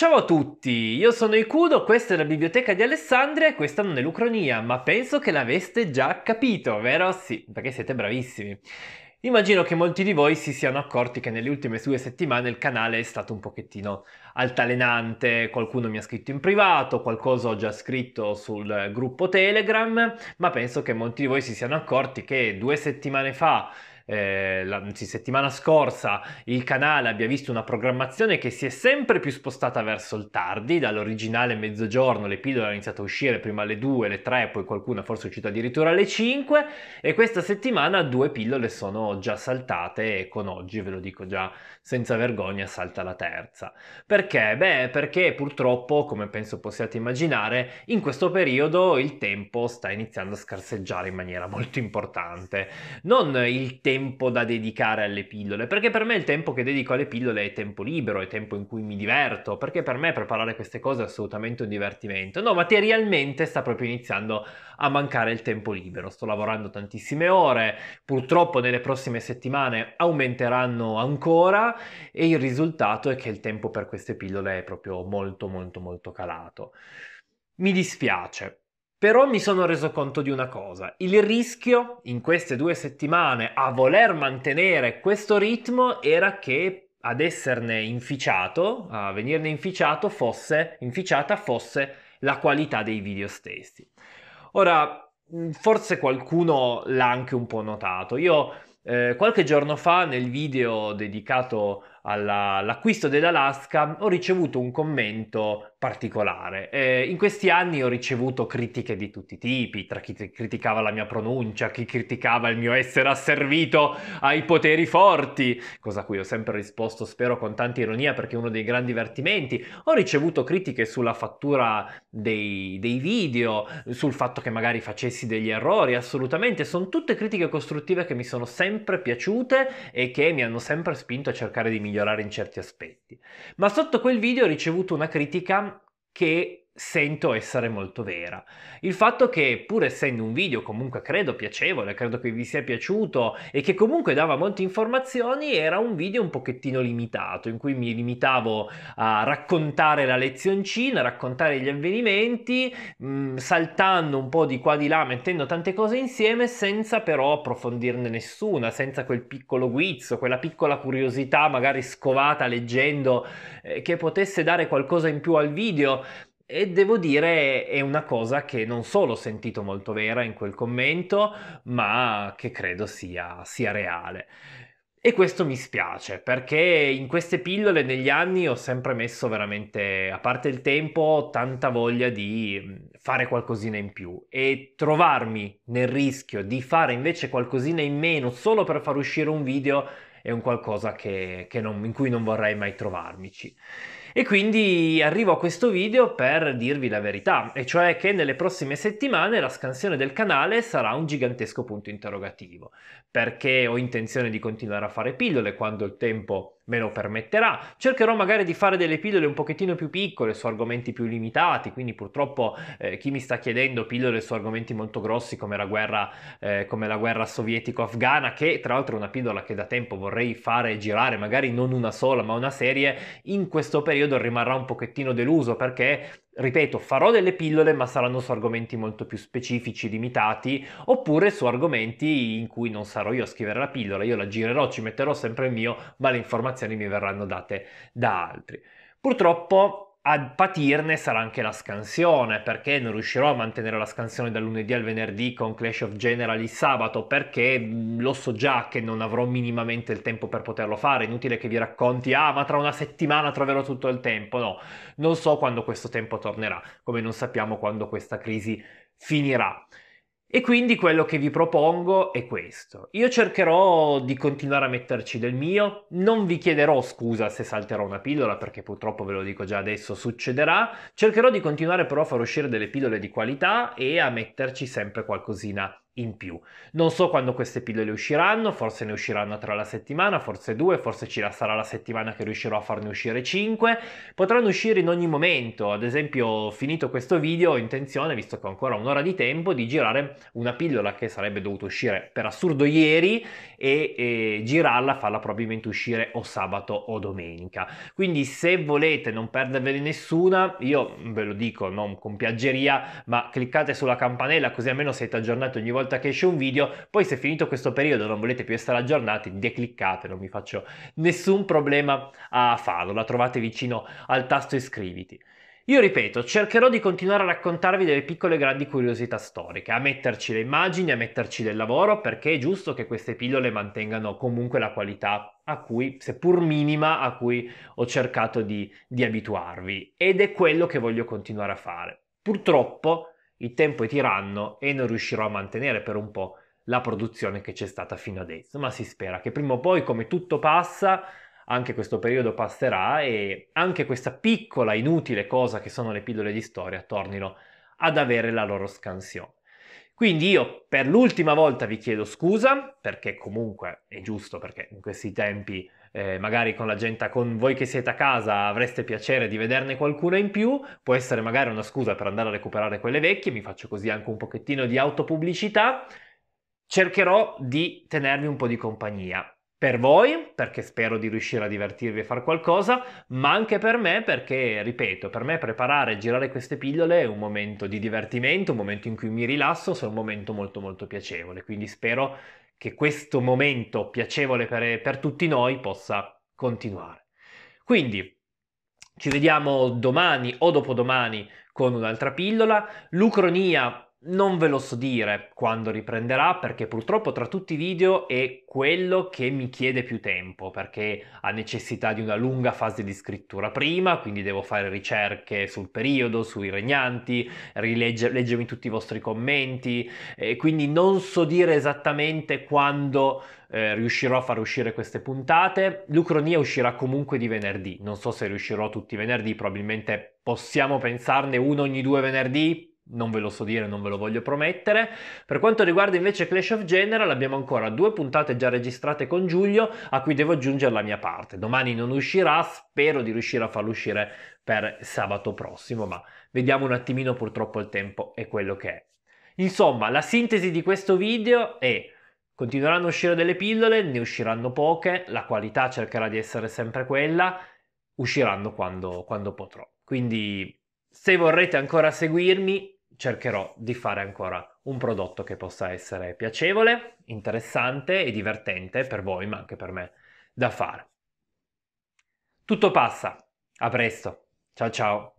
Ciao a tutti, io sono Ikudo, questa è la biblioteca di Alessandria e questa non è l'Ucronia, ma penso che l'aveste già capito, vero? Sì, perché siete bravissimi. Immagino che molti di voi si siano accorti che nelle ultime due settimane il canale è stato un pochettino altalenante, qualcuno mi ha scritto in privato, qualcosa ho già scritto sul gruppo Telegram, ma penso che molti di voi si siano accorti che due settimane fa eh, la sì, settimana scorsa il canale abbia visto una programmazione che si è sempre più spostata verso il tardi, dall'originale mezzogiorno le pillole hanno iniziato a uscire prima alle 2, alle 3, poi qualcuna forse è uscita addirittura alle 5 e questa settimana due pillole sono già saltate e con oggi, ve lo dico già senza vergogna, salta la terza. Perché? Beh, perché purtroppo, come penso possiate immaginare, in questo periodo il tempo sta iniziando a scarseggiare in maniera molto importante. Non il tempo tempo da dedicare alle pillole, perché per me il tempo che dedico alle pillole è tempo libero, è tempo in cui mi diverto, perché per me preparare queste cose è assolutamente un divertimento. No, materialmente sta proprio iniziando a mancare il tempo libero, sto lavorando tantissime ore, purtroppo nelle prossime settimane aumenteranno ancora e il risultato è che il tempo per queste pillole è proprio molto molto molto calato. Mi dispiace, però mi sono reso conto di una cosa, il rischio in queste due settimane a voler mantenere questo ritmo era che ad esserne inficiato, a venirne inficiato fosse, inficiata fosse la qualità dei video stessi. Ora, forse qualcuno l'ha anche un po' notato. Io eh, qualche giorno fa nel video dedicato alla, all'acquisto dell'Alaska ho ricevuto un commento particolare. Eh, in questi anni ho ricevuto critiche di tutti i tipi, tra chi criticava la mia pronuncia, chi criticava il mio essere asservito ai poteri forti, cosa a cui ho sempre risposto spero con tanta ironia perché è uno dei grandi divertimenti. Ho ricevuto critiche sulla fattura dei, dei video, sul fatto che magari facessi degli errori, assolutamente, sono tutte critiche costruttive che mi sono sempre piaciute e che mi hanno sempre spinto a cercare di migliorare in certi aspetti. Ma sotto quel video ho ricevuto una critica che sento essere molto vera. Il fatto che pur essendo un video comunque credo piacevole, credo che vi sia piaciuto e che comunque dava molte informazioni, era un video un pochettino limitato in cui mi limitavo a raccontare la lezioncina, raccontare gli avvenimenti, mh, mm, saltando un po' di qua di là, mettendo tante cose insieme senza però approfondirne nessuna, senza quel piccolo guizzo, quella piccola curiosità magari scovata leggendo eh, che potesse dare qualcosa in più al video e devo dire è una cosa che non solo ho sentito molto vera in quel commento, ma che credo sia, sia reale. E questo mi spiace perché in queste pillole negli anni ho sempre messo veramente, a parte il tempo, tanta voglia di mm, fare qualcosina in più e trovarmi nel rischio di fare invece qualcosina in meno solo per far uscire un video è un qualcosa che, che non, in cui non vorrei mai trovarmici. E quindi arrivo a questo video per dirvi la verità, e cioè che nelle prossime settimane la scansione del canale sarà un gigantesco punto interrogativo, perché ho intenzione di continuare a fare pillole quando il tempo me lo permetterà. Cercherò magari di fare delle pillole un pochettino più piccole su argomenti più limitati, quindi purtroppo eh, chi mi sta chiedendo pillole su argomenti molto grossi come la guerra, eh, come la guerra sovietico-afghana, che tra l'altro è una pillola che da tempo vorrei fare girare, magari non una sola ma una serie, in questo periodo rimarrà un pochettino deluso perché Ripeto, farò delle pillole, ma saranno su argomenti molto più specifici, limitati, oppure su argomenti in cui non sarò io a scrivere la pillola, io la girerò, ci metterò sempre il mio, ma le informazioni mi verranno date da altri. Purtroppo a patirne sarà anche la scansione, perché non riuscirò a mantenere la scansione dal lunedì al venerdì con Clash of Generals il sabato, perché lo so già che non avrò minimamente il tempo per poterlo fare, inutile che vi racconti, ah ma tra una settimana troverò tutto il tempo, no, non so quando questo tempo tornerà, come non sappiamo quando questa crisi finirà. E quindi quello che vi propongo è questo. Io cercherò di continuare a metterci del mio, non vi chiederò scusa se salterò una pillola perché purtroppo ve lo dico già adesso succederà, cercherò di continuare però a far uscire delle pillole di qualità e a metterci sempre qualcosina in più. Non so quando queste pillole usciranno, forse ne usciranno tra la settimana, forse due, forse ci sarà la settimana che riuscirò a farne uscire cinque. Potranno uscire in ogni momento, ad esempio finito questo video ho intenzione, visto che ho ancora un'ora di tempo, di girare una pillola che sarebbe dovuta uscire per assurdo ieri e, e girarla, farla probabilmente uscire o sabato o domenica. Quindi se volete non perdervene nessuna, io ve lo dico non con piaggeria, ma cliccate sulla campanella così almeno siete aggiornati ogni volta volta che esce un video, poi se è finito questo periodo non volete più essere aggiornati, decliccate, non vi faccio nessun problema a farlo, la trovate vicino al tasto iscriviti. Io ripeto, cercherò di continuare a raccontarvi delle piccole e grandi curiosità storiche, a metterci le immagini, a metterci del lavoro, perché è giusto che queste pillole mantengano comunque la qualità a cui, seppur minima, a cui ho cercato di, di abituarvi. Ed è quello che voglio continuare a fare. Purtroppo il tempo è tiranno e non riuscirò a mantenere per un po' la produzione che c'è stata fino adesso, ma si spera che prima o poi, come tutto passa, anche questo periodo passerà e anche questa piccola, inutile cosa che sono le pillole di storia tornino ad avere la loro scansione. Quindi io per l'ultima volta vi chiedo scusa, perché comunque è giusto, perché in questi tempi eh, magari con la gente, con voi che siete a casa avreste piacere di vederne qualcuna in più, può essere magari una scusa per andare a recuperare quelle vecchie, mi faccio così anche un pochettino di autopubblicità, cercherò di tenervi un po' di compagnia per voi, perché spero di riuscire a divertirvi e fare qualcosa, ma anche per me, perché, ripeto, per me preparare e girare queste pillole è un momento di divertimento, un momento in cui mi rilasso, è un momento molto molto piacevole, quindi spero che questo momento piacevole per, per tutti noi possa continuare. Quindi ci vediamo domani o dopodomani con un'altra pillola. L'Ucronia non ve lo so dire quando riprenderà perché purtroppo tra tutti i video è quello che mi chiede più tempo perché ha necessità di una lunga fase di scrittura prima, quindi devo fare ricerche sul periodo, sui regnanti, leggermi tutti i vostri commenti e quindi non so dire esattamente quando eh, riuscirò a far uscire queste puntate. L'Ucronia uscirà comunque di venerdì, non so se riuscirò tutti i venerdì, probabilmente possiamo pensarne uno ogni due venerdì, non ve lo so dire, non ve lo voglio promettere. Per quanto riguarda invece Clash of General, abbiamo ancora due puntate già registrate con Giulio, a cui devo aggiungere la mia parte. Domani non uscirà, spero di riuscire a farlo uscire per sabato prossimo, ma vediamo un attimino, purtroppo il tempo è quello che è. Insomma, la sintesi di questo video è... Continueranno a uscire delle pillole, ne usciranno poche, la qualità cercherà di essere sempre quella, usciranno quando, quando potrò. Quindi se vorrete ancora seguirmi, cercherò di fare ancora un prodotto che possa essere piacevole, interessante e divertente per voi, ma anche per me, da fare. Tutto passa, a presto, ciao ciao!